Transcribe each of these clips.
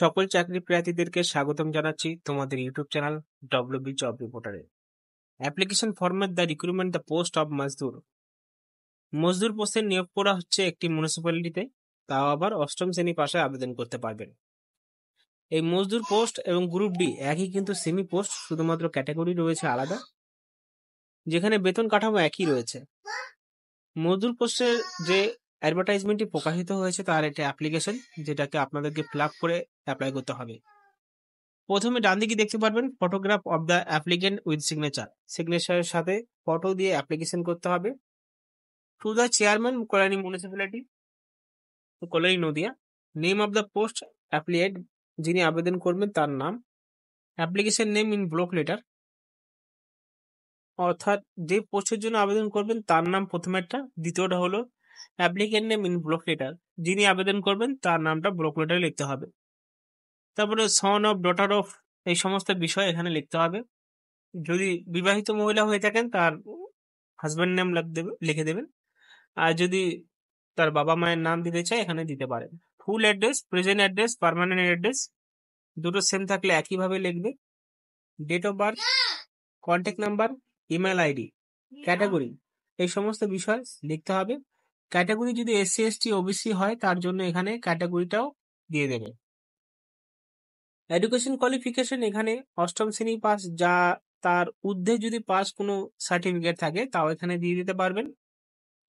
সকল চাকরি প্রার্থীদেরকে স্বাগতম জানাচ্ছি তোমাদের YouTube channel W B job রিপোর্টারে application format the recruitment the post of মজদুর মজদুর পোস্টে নিয়োগ করা হচ্ছে একটি মিউনিসিপ্যালিটিতে তাও আবার অষ্টম শ্রেণী পাশে আবেদন করতে পারবেন এই মজদুর পোস্ট এবং গ্রুপ ডি একই কিন্তু সেমি পোস্ট শুধুমাত্র ক্যাটাগরি রয়েছে আলাদা যেখানে বেতন কাঠামো একই রয়েছে মজদুর পোস্টের যে অ্যাডভার্টাইজমেন্টটি প্রকাশিত হয়েছে তার একটা অ্যাপ্লিকেশন যেটাকে আপনাদেরকে প্লাগ করে অ্যাপ্লাই করতে হবে প্রথমে ডান দিকে দেখতে পারবেন photograph of the applicant with signature সিগনেচারের সাথে ফটো দিয়ে অ্যাপ্লিকেশন করতে হবে to the chairman Kalyani municipality Kalyani Nadia name of the post applied যিনি আবেদন করবেন তার নাম application name in block letter অর্থাৎ যে পোস্টের জন্য আবেদন করবেন তার নাম প্রথমেরটা দ্বিতীয়টা হলো applicant name in block letter যিনি আবেদন করবেন তার নামটা ব্লক লেটারে লিখতে হবে তারপরে সন অফ ডটার অফ এই সমস্ত বিষয় এখানে লিখতে হবে যদি বিবাহিত মহিলা হয়ে থাকেন তার হাজব্যান্ড নেম লিখে দেবেন আর যদি তার বাবা মায়ের নাম দিতে চায় এখানে দিতে পারেন full address present address permanent address দুটো সেম থাকলে একইভাবে লিখবে date of birth contact number email ID category এই সমস্ত বিষয় লিখতে হবে ক্যাটাগরি যদি এসসি এসটি ওবিসি হয় তার জন্য এখানে ক্যাটাগরিটাও দিয়ে দেবে এডুকেশন কোয়ালিফিকেশন এখানে অষ্টম শ্রেণী পাস যা তার ঊর্ধ্বে যদি পাস কোনো সার্টিফিকেট থাকে তাও এখানে দিয়ে দিতে পারবেন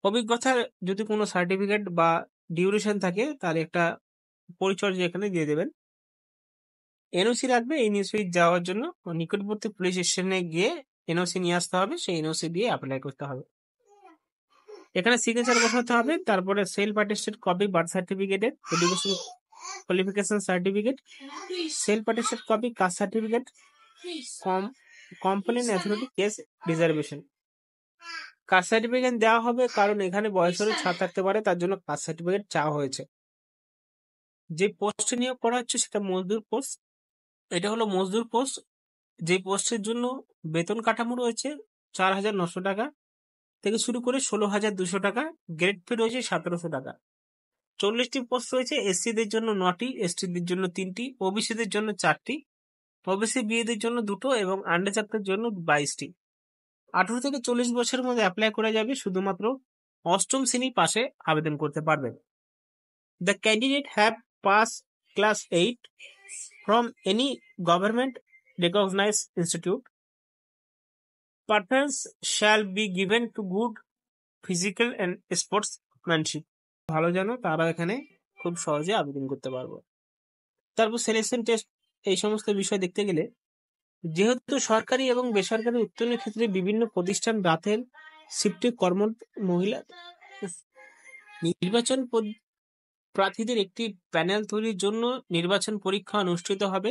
অভিজ্ঞতার যদি কোনো সার্টিফিকেট বা ডিউরেশন থাকে তার একটা পরিচর্যা এখানে দিয়ে দেবেন এনওসি লাগবে এনওসি যাওয়ার জন্য নিকটবর্তী পুলিশ স্টেশনে গিয়ে এনওসি নিয়ে আসতে হবে সেই এনওসি দিয়ে অ্যাপ্লাই করতে হবে এখানে সিগনেচার বসাতে হবে তারপরে সেল পার্টিস্টের কপি বার্থ সার্টিফিকেটের এডুকেশন কোয়ালিফিকেশন সার্টিফিকেট সেল পার্টিস্টের কপি কাস্ট সার্টিফিকেট কম কোম্পানি authority case reservation caste certificate দেওয়া হবে কারণ এখানে বয়সেরও ছাড় থাকতে পারে তার জন্য কাস্ট সার্টিফিকেট চাওয়া হয়েছে যে পোস্টে নিয়োগ করা হচ্ছে সেটা মজদুর পোস্ট এটা হলো মজদুর পোস্ট যে পোস্টের জন্য বেতন কাঠামো রয়েছে চার হাজার নশো টাকা থেকে শুরু করে ষোলো হাজার দুশো টাকা গ্রেড ফি রয়েছে সতেরোশো টাকা চল্লিশটি পোস্ট রয়েছে এসসিদের জন্য নটি এসটিদের জন্য তিনটি ওবিসিদের জন্য চারটি ওবিসি বিএদের জন্য দুটো এবং আন্ডার চারটের জন্য বাইশটি আঠারো থেকে চল্লিশ বছরের মধ্যে অ্যাপ্লাই করা যাবে শুধুমাত্র অষ্টম শ্রেণী পাশে আবেদন করতে পারবেন the candidate have pass class eight from any government recognise institute shall be given to good physical and sportsmanship ভালো জানো তারা এখানে খুব সহজে আবেদন করতে পারবো তারপর সেলেকশন টেস্ট এই সমস্ত বিষয় দেখতে গেলে যেহেতু সরকারি এবং বেসরকারি উত্তীর্ণ ক্ষেত্রে বিভিন্ন প্রতিষ্ঠান রাতের শিফটে কর্ম মহিলা নির্বাচন প্রার্থীদের একটি প্যানেল তৈরির জন্য নির্বাচন পরীক্ষা অনুষ্ঠিত হবে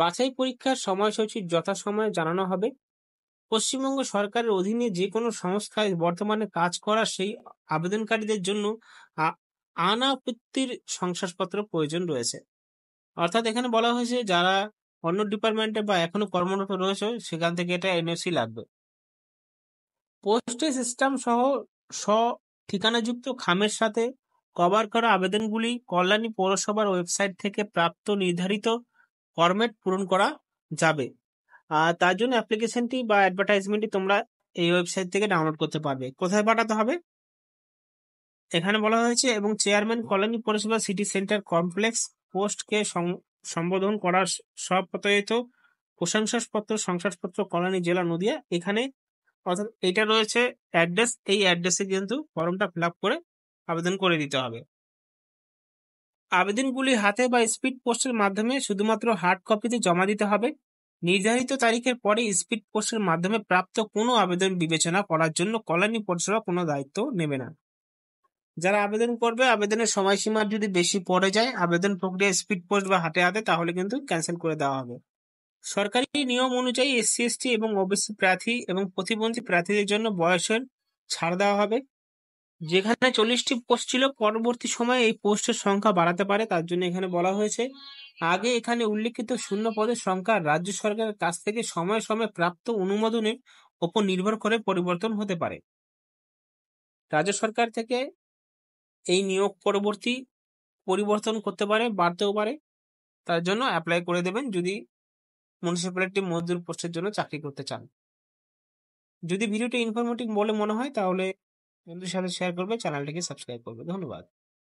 বাছাই পরীক্ষার সময়সূচি যথাসময়ে জানানো হবে পশ্চিমবঙ্গ সরকারের অধীনে যে কোনো সংস্থায় বর্তমানে কাজ করা সেই আবেদনকারীদের জন্য আনাপত্তির শংসাপত্র প্রয়োজন রয়েছে অর্থাৎ এখানে বলা হয়েছে যারা অন্য ডিপার্টমেন্টে বা এখনো কর্মরত রয়েছে সেখান থেকে এটা এনওসি লাগবে পোস্টে সিস্টেম সহ স্ব ঠিকানাযুক্ত খামের সাথে কভার করা আবেদনগুলি কল্যাণী পৌরসভার ওয়েবসাইট থেকে প্রাপ্ত নির্ধারিত ফরমেট পূরণ করা যাবে তার জন্য অ্যাপ্লিকেশনটি বা অ্যাডভার্টাইজমেন্টটি তোমরা এই ওয়েবসাইট থেকে ডাউনলোড করতে পারবে কোথায় পাঠাতে হবে এখানে বলা হয়েছে এবং চেয়ারম্যান কলোনি পরিষেবা সিটি সেন্টার কমপ্লেক্স পোস্টকে সম্বোধন করার প্রত্যয়িত প্রশংসাপত্র শংসাপত্র কলোনি জেলা নদিয়া এখানে অর্থাৎ এটা রয়েছে অ্যাড্রেস এই অ্যাড্রেসে কিন্তু ফর্মটা ফিল করে আবেদন করে দিতে হবে আবেদনগুলি হাতে বা স্পিড পোস্টের মাধ্যমে শুধুমাত্র হার্ড কপিতে জমা দিতে হবে নির্ধারিত তারিখের পরে স্পিড পোস্টের মাধ্যমে প্রাপ্ত কোনো আবেদন বিবেচনা করার জন্য কল্যাণী পরিষেবা কোনো দায়িত্ব নেবে না যারা আবেদন করবে আবেদনের সময়সীমা যদি বেশি পড়ে যায় আবেদন প্রক্রিয়া স্পিড পোস্ট বা হাতে হাতে তাহলে কিন্তু ক্যান্সেল করে দেওয়া হবে সরকারি নিয়ম অনুযায়ী এসসি এবং ওবিসি প্রার্থী এবং প্রতিবন্ধী প্রার্থীদের জন্য বয়সের ছাড় দেওয়া হবে যেখানে চল্লিশটি পোস্ট ছিল পরবর্তী সময়ে এই পোস্টের সংখ্যা বাড়াতে পারে তার জন্য এখানে বলা হয়েছে আগে এখানে উল্লেখিত শূন্য পদের সংখ্যা রাজ্য সরকারের কাছ থেকে সময় সময় প্রাপ্ত অনুমোদনের ওপর নির্ভর করে পরিবর্তন হতে পারে রাজ্য সরকার থেকে এই নিয়োগ পরবর্তী পরিবর্তন করতে পারে বাড়তেও পারে তার জন্য অ্যাপ্লাই করে দেবেন যদি মিউনিসিপ্যালিটি মজদুর পোস্টের জন্য চাকরি করতে চান যদি ভিডিওটি ইনফরমেটিভ বলে মনে হয় তাহলে বন্ধুদের সাথে শেয়ার করবে চ্যানেলটিকে সাবস্ক্রাইব করবে ধন্যবাদ